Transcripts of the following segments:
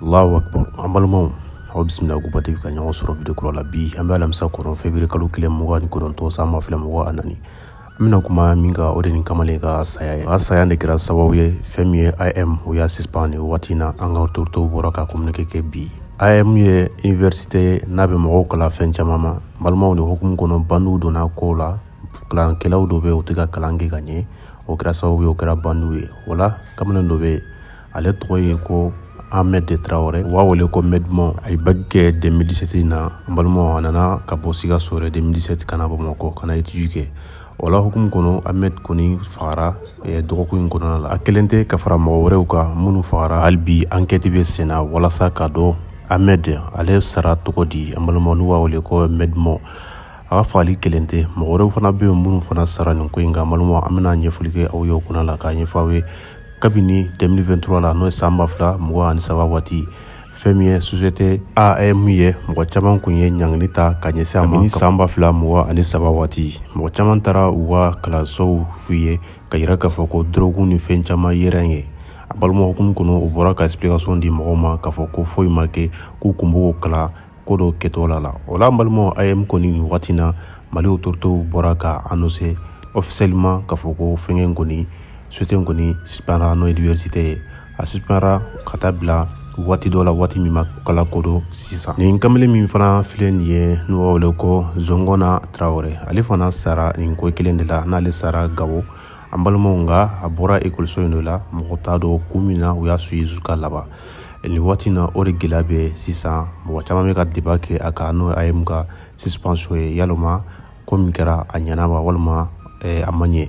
allahu akbar an balimaw aw bisimila ko batɛ ka ɲɔgɔn sɔrɔ video kura la bi an bɛ alamisa kɔnɔ fevriye kalo kile muga ni kɔnɔntɔ san ba fila muga a nani an bena kuma min ka o de ni kamalen ka saya ye a saya de kɛra sababu ye fɛn min ye im o y'a sispan wagati na an ka otoritew bɔra ka kominike kɛ bi am ye université n'a bɛ mɔgɔw kala fɛn caaman ma balimaw ni hukumu kɔnɔ banduw donna kow la kalankɛlaw dɔ be u tɛ ka kalan kɛ ka ɲɛ o kɛra sababu ye o kɛra banduw ye wala kamalen dɔ be ale tɔgɔ ye ko Ahmed de Traoré u b'a wele ko Medmon a ye bagi kɛ 2017 na an balimaw a nana ka bɔ Sikaso yɛrɛ 2017 ka na Bamakɔ ka kɛ o la hukumu kɔnɔ Ahmed kɔni fagara eh, dɔgɔkun in kɔnɔna la a kelen tɛ ka fara mɔgɔ wɛrɛw kan minnu fagara hali bi enquête bɛ sen walasa ka dɔn Ahmed ale sara tɔgɔ di an balimaw n'u b'a wele ko Medmon a ka fagali kelen tɛ mɔgɔ wɛrɛw fana bɛ minnu fana sara nin ko in kan an balimaw an bɛna ɲɛfɔli kɛ aw ye o kɔnɔna la k'a ɲɛfɔ aw ye kabini 2023 la n'o ye san ba fila mɔgɔ ani saba waati fɛn min ye société am ye mɔgɔ caman kun ye ɲangili ta ka ɲɛsin a ma san ba fila mɔgɔ ani saba waati mɔgɔ caman taara u ka kalansow f'u ye ka yira k'a fɔ ko dɔrɔgu ni fɛn caman yɛrɛ ye a balima hukumu kɔnɔ u bɔra ka explication di mɔgɔw ma k'a fɔ ko foyi ma kɛ k'u kun b'o kalan ko dɔ kɛtɔ la la o la an balimaw am kɔni nin wagati na mali autoritew bɔra ka annoncer officiellement k'a fɔ ko fɛngɛ kɔni Sotɛ in kɔni sipara n'o ye diversité ye a sipara ka taa bila waati dɔ la waati min ma kala kodɔn sisan nin kamalen min fana filɛ nin ye n'u b'a wele ko zɔngɔnna tarawele ale fana sara nin ko kelen de la n'ale sara gawo an balimaw nka a bɔra ekɔliso in dɔ la mɔgɔ t'a dɔn kun min na u y'a su ka laban nin waati na o de gɛlɛya bɛ sisan mɔgɔ caman bɛ ka deba kɛ a kan n'o ye AEM ka suspension ye yalima ko min kɛra a ɲɛna wa walima eh, a man ɲɛ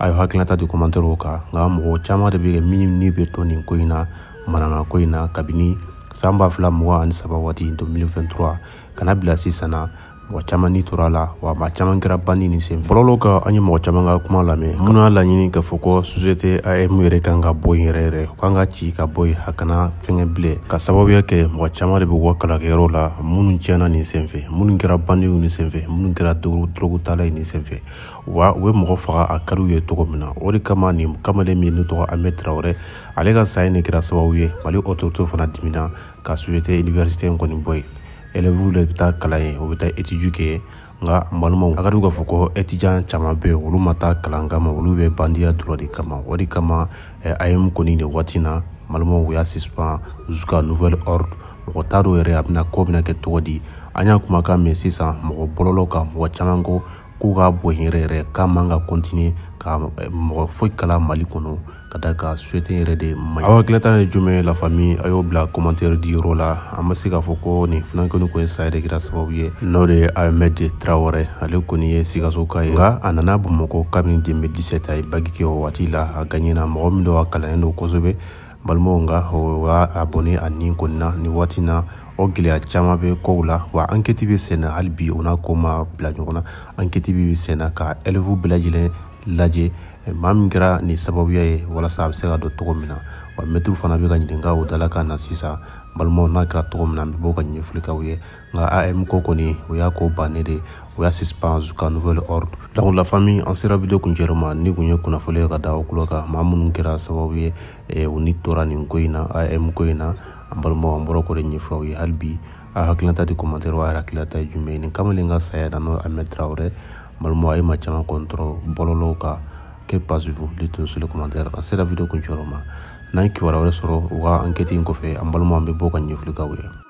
a hakilata di komantɛriw kan nka mɔgɔ caaman de be kɛ min ni be to nin ko in na manana ko in na kabini san b'a fila mugan ani saba waati 2023 kana bila sisan na mɔgɔ caman ni tora la wa ma caman kɛra bandi nin sen fɔlɔlɔ ka an ye mɔgɔ caman ka kuma lamɛn minnu y'a laɲini k'a fɔ ko société am yɛrɛ kan ka bɔ yen yɛrɛ yɛrɛ k'an ka ci ka bɔ yen a kana fɛngɛ bilɛ ka sababuya kɛ mɔgɔ caman de bɛ bɔ kalankɛyɔrɔ la minnu tiɲɛna nin senfɛ minnu kɛra bandiw nin senfɛ minnu kɛra dɔgɔtala ye nin senfɛ wa u bɛ mɔgɔ faga a kariw ye cogo min na o de kama nin kamalen min ne tɔgɔ amɛ tarawɛrɛ ale ka sa ye ne kɛra sababu ye mali autorité fana dimina ka société université in kɔni bɔ yen élèves de bɛ taa kalan ye o bɛ taa étude kɛ nka n balimaw a ka di k'a fɔ ko étudiant caman bɛ yen olu ma taa kalan kama olu bɛ bandiya dɔrɔn de kama o de kama IEM kɔni nin waati in na malimaw y'a suspend jusqu'à nouvel ordre mɔgɔ t'a dɔn yɛrɛ a bɛna ko bɛna kɛ cogo di an y'a kumakan mɛn sisan mɔgɔ bɔlɔlɔ kan mɔgɔ caman ko ko ka bonya yɛrɛ yɛrɛ k'a man ka kɔntiniye ka eh, mɔgɔ foyi kala mali kɔnɔ ka da ka suwete yɛrɛ de ma aw hakilita ye jumɛn ye la fami a y'o bila komantɛri di yɔrɔ la an be se k'a fɔ ko nin funakɛni kɔni sa yɛrɛ kɛra sababu ye n'o de ye ahmed de tarawɛrɛ ale kɔni ye sikaso ka ye nka a nana bamakɔ kabini 2017 a ye bagi kɛ o waati la a gaɲena mɔgɔ min dɔ a kalannen do kosɛbɛ balimaw nka o y'a abonné a ni kɔni na nin waati in na o gɛlɛya caman bɛ kow la wa ankɛti be senna hali bi o n'a ko ma bila ɲɔgɔn na ankɛti bɛ senna ka ɛlifu bɛɛ lajɛlen lajɛ maa min kɛra ni sababuya ye walasa a bɛ se ka dɔ tɔgɔ min na wa mɛtiriw fana bɛ ka ɲininka o dalakan na sisan balimaw n'a kɛra cogo min na an bɛ ka ɲɛfɔli k'aw ye nka am ko kɔni o y'a ko bannen de o y'a suspend jusqu'à nouvel ordre donc la famille an sera video kuncɛrɔ ni kun ye kunnafoli ye ka da o kulo kan maa minnu kɛra sababu ye e, u ni tora nin ko in na am ko in na an balimaw an bɔra ko de ɲɛfɔ ye hali a hakilata di commentaire wa hakilata ye jumɛn ye kamalen ka saya na n'o amɛd tarawele balimaw a ye ma caman kɔntɔrɔ bɔlɔlɔw kan kɛ page vous le to sur le commentaire an sera video kuncɛyɔrɔ ma n'an kibaruya wɛrɛ sɔrɔ u ka ankɛti in kɔfɛ an balimaw an bɛ bɔ ka ɲɛfili k'aw ye